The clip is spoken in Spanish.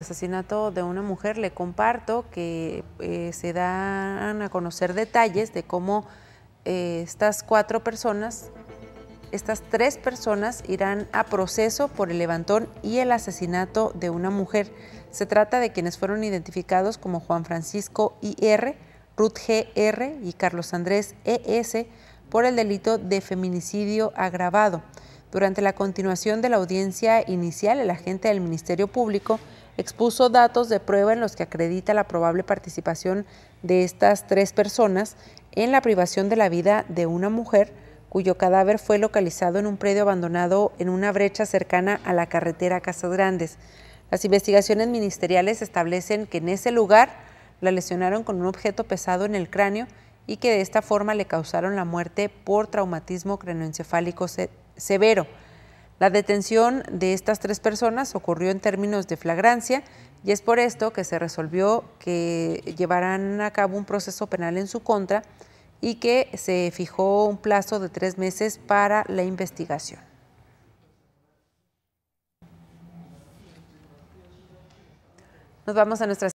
asesinato de una mujer, le comparto que eh, se dan a conocer detalles de cómo eh, estas cuatro personas, estas tres personas irán a proceso por el levantón y el asesinato de una mujer. Se trata de quienes fueron identificados como Juan Francisco I.R., Ruth G.R. y Carlos Andrés E.S. por el delito de feminicidio agravado. Durante la continuación de la audiencia inicial, el agente del Ministerio Público expuso datos de prueba en los que acredita la probable participación de estas tres personas en la privación de la vida de una mujer cuyo cadáver fue localizado en un predio abandonado en una brecha cercana a la carretera Casas Grandes. Las investigaciones ministeriales establecen que en ese lugar la lesionaron con un objeto pesado en el cráneo y que de esta forma le causaron la muerte por traumatismo cranoencefálico severo. La detención de estas tres personas ocurrió en términos de flagrancia y es por esto que se resolvió que llevarán a cabo un proceso penal en su contra y que se fijó un plazo de tres meses para la investigación. Nos vamos a nuestra